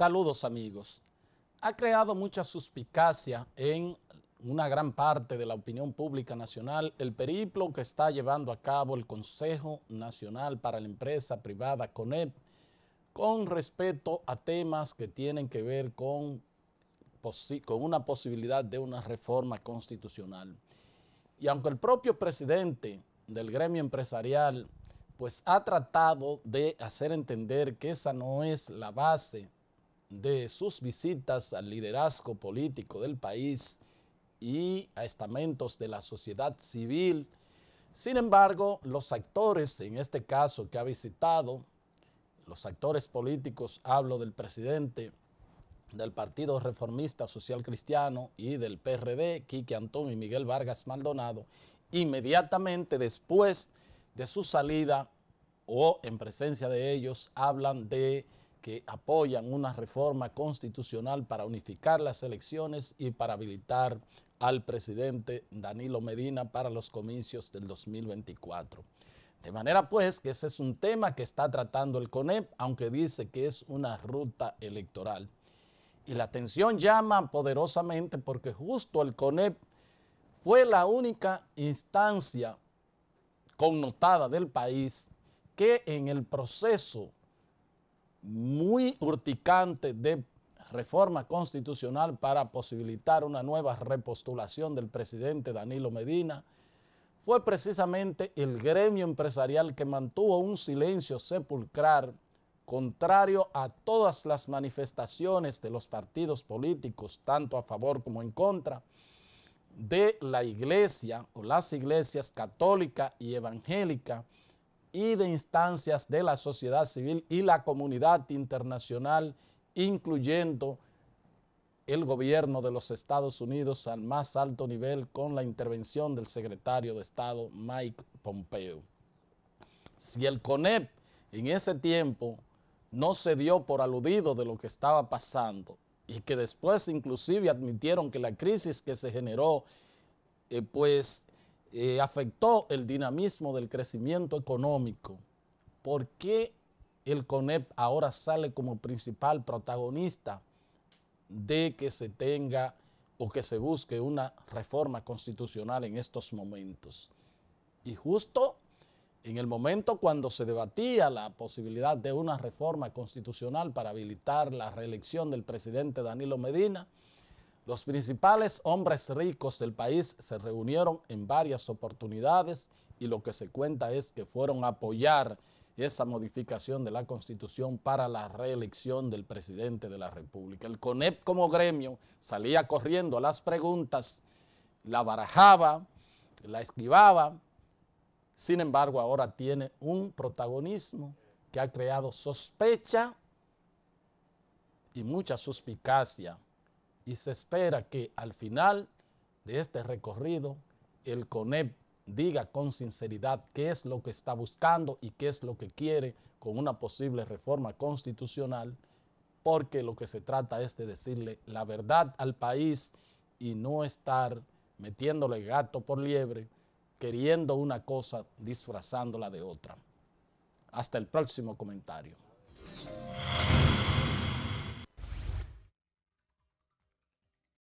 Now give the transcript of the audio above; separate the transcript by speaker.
Speaker 1: Saludos amigos. Ha creado mucha suspicacia en una gran parte de la opinión pública nacional el periplo que está llevando a cabo el Consejo Nacional para la Empresa Privada CONEP con respecto a temas que tienen que ver con, con una posibilidad de una reforma constitucional. Y aunque el propio presidente del gremio empresarial pues ha tratado de hacer entender que esa no es la base de sus visitas al liderazgo político del país y a estamentos de la sociedad civil. Sin embargo, los actores, en este caso que ha visitado, los actores políticos, hablo del presidente del Partido Reformista Social Cristiano y del PRD, Quique Antón y Miguel Vargas Maldonado, inmediatamente después de su salida o en presencia de ellos, hablan de que apoyan una reforma constitucional para unificar las elecciones y para habilitar al presidente Danilo Medina para los comicios del 2024. De manera pues que ese es un tema que está tratando el CONEP, aunque dice que es una ruta electoral. Y la atención llama poderosamente porque justo el CONEP fue la única instancia connotada del país que en el proceso muy urticante de reforma constitucional para posibilitar una nueva repostulación del presidente Danilo Medina, fue precisamente el gremio empresarial que mantuvo un silencio sepulcral contrario a todas las manifestaciones de los partidos políticos, tanto a favor como en contra, de la iglesia o las iglesias católica y evangélica, y de instancias de la sociedad civil y la comunidad internacional, incluyendo el gobierno de los Estados Unidos al más alto nivel con la intervención del secretario de Estado Mike Pompeo. Si el CONEP en ese tiempo no se dio por aludido de lo que estaba pasando y que después inclusive admitieron que la crisis que se generó eh, pues eh, afectó el dinamismo del crecimiento económico. ¿Por qué el CONEP ahora sale como principal protagonista de que se tenga o que se busque una reforma constitucional en estos momentos? Y justo en el momento cuando se debatía la posibilidad de una reforma constitucional para habilitar la reelección del presidente Danilo Medina, los principales hombres ricos del país se reunieron en varias oportunidades y lo que se cuenta es que fueron a apoyar esa modificación de la constitución para la reelección del presidente de la república. El CONEP como gremio salía corriendo a las preguntas, la barajaba, la esquivaba, sin embargo ahora tiene un protagonismo que ha creado sospecha y mucha suspicacia y se espera que al final de este recorrido el CONEP diga con sinceridad qué es lo que está buscando y qué es lo que quiere con una posible reforma constitucional, porque lo que se trata es de decirle la verdad al país y no estar metiéndole gato por liebre, queriendo una cosa disfrazándola de otra. Hasta el próximo comentario.